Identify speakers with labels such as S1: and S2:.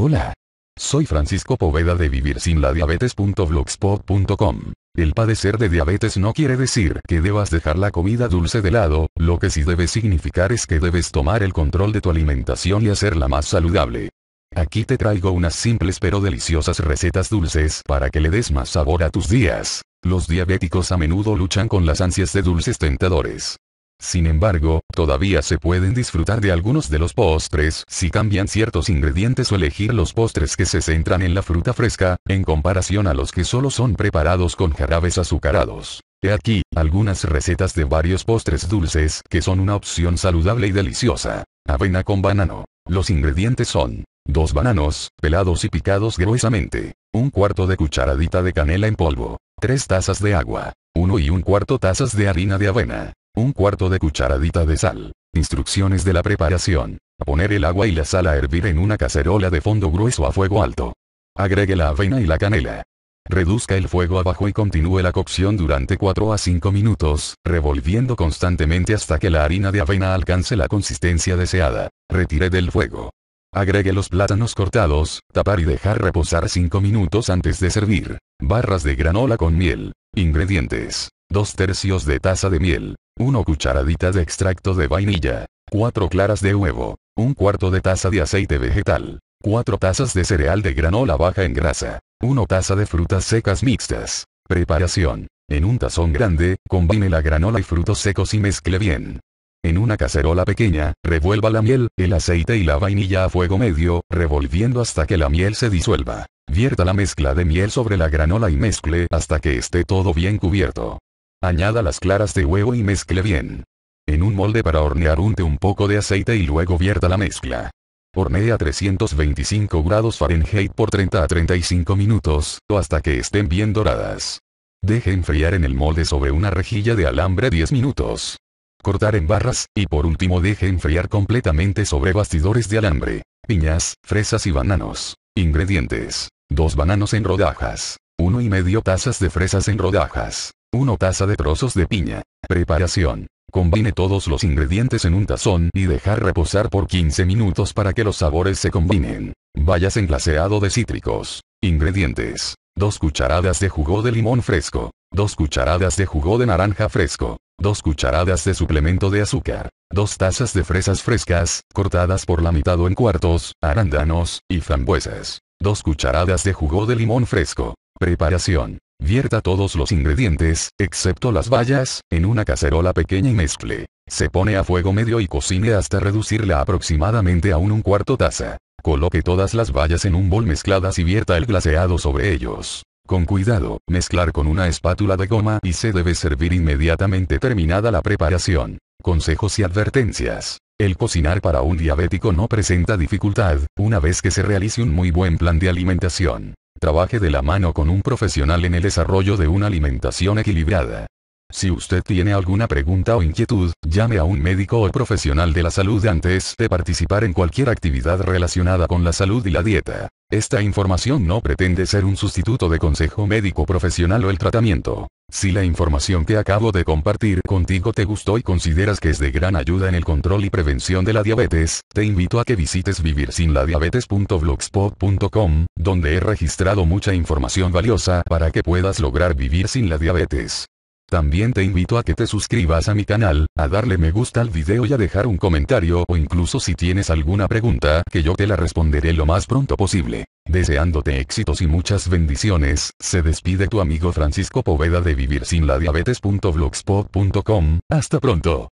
S1: Hola. Soy Francisco Poveda de Vivir El padecer de diabetes no quiere decir que debas dejar la comida dulce de lado, lo que sí debe significar es que debes tomar el control de tu alimentación y hacerla más saludable. Aquí te traigo unas simples pero deliciosas recetas dulces para que le des más sabor a tus días. Los diabéticos a menudo luchan con las ansias de dulces tentadores. Sin embargo, todavía se pueden disfrutar de algunos de los postres si cambian ciertos ingredientes o elegir los postres que se centran en la fruta fresca, en comparación a los que solo son preparados con jarabes azucarados. He aquí, algunas recetas de varios postres dulces que son una opción saludable y deliciosa. Avena con banano. Los ingredientes son dos bananos, pelados y picados gruesamente, un cuarto de cucharadita de canela en polvo, tres tazas de agua, uno y un cuarto tazas de harina de avena, un cuarto de cucharadita de sal. Instrucciones de la preparación. Poner el agua y la sal a hervir en una cacerola de fondo grueso a fuego alto. Agregue la avena y la canela. Reduzca el fuego abajo y continúe la cocción durante 4 a 5 minutos, revolviendo constantemente hasta que la harina de avena alcance la consistencia deseada. Retire del fuego. Agregue los plátanos cortados, tapar y dejar reposar 5 minutos antes de servir. Barras de granola con miel. Ingredientes. 2 tercios de taza de miel, 1 cucharadita de extracto de vainilla, 4 claras de huevo, 1 cuarto de taza de aceite vegetal, 4 tazas de cereal de granola baja en grasa, 1 taza de frutas secas mixtas. Preparación. En un tazón grande, combine la granola y frutos secos y mezcle bien. En una cacerola pequeña, revuelva la miel, el aceite y la vainilla a fuego medio, revolviendo hasta que la miel se disuelva. Vierta la mezcla de miel sobre la granola y mezcle hasta que esté todo bien cubierto. Añada las claras de huevo y mezcle bien. En un molde para hornear unte un poco de aceite y luego vierta la mezcla. Hornea a 325 grados Fahrenheit por 30 a 35 minutos, o hasta que estén bien doradas. Deje enfriar en el molde sobre una rejilla de alambre 10 minutos. Cortar en barras, y por último deje enfriar completamente sobre bastidores de alambre. Piñas, fresas y bananos. Ingredientes. 2 bananos en rodajas. 1 y medio tazas de fresas en rodajas. 1 taza de trozos de piña. Preparación. Combine todos los ingredientes en un tazón y dejar reposar por 15 minutos para que los sabores se combinen. Vayas glaseado de cítricos. Ingredientes. 2 cucharadas de jugo de limón fresco. 2 cucharadas de jugo de naranja fresco. 2 cucharadas de suplemento de azúcar. 2 tazas de fresas frescas, cortadas por la mitad o en cuartos, arándanos, y frambuesas. 2 cucharadas de jugo de limón fresco. Preparación. Vierta todos los ingredientes, excepto las bayas, en una cacerola pequeña y mezcle. Se pone a fuego medio y cocine hasta reducirla aproximadamente a un un cuarto taza. Coloque todas las bayas en un bol mezcladas y vierta el glaseado sobre ellos. Con cuidado, mezclar con una espátula de goma y se debe servir inmediatamente terminada la preparación. Consejos y advertencias. El cocinar para un diabético no presenta dificultad, una vez que se realice un muy buen plan de alimentación. Trabaje de la mano con un profesional en el desarrollo de una alimentación equilibrada. Si usted tiene alguna pregunta o inquietud, llame a un médico o profesional de la salud antes de participar en cualquier actividad relacionada con la salud y la dieta. Esta información no pretende ser un sustituto de consejo médico profesional o el tratamiento. Si la información que acabo de compartir contigo te gustó y consideras que es de gran ayuda en el control y prevención de la diabetes, te invito a que visites vivirsinladiabetes.blogspot.com, donde he registrado mucha información valiosa para que puedas lograr vivir sin la diabetes. También te invito a que te suscribas a mi canal, a darle me gusta al video y a dejar un comentario o incluso si tienes alguna pregunta que yo te la responderé lo más pronto posible. Deseándote éxitos y muchas bendiciones, se despide tu amigo Francisco Poveda de vivir sin la hasta pronto.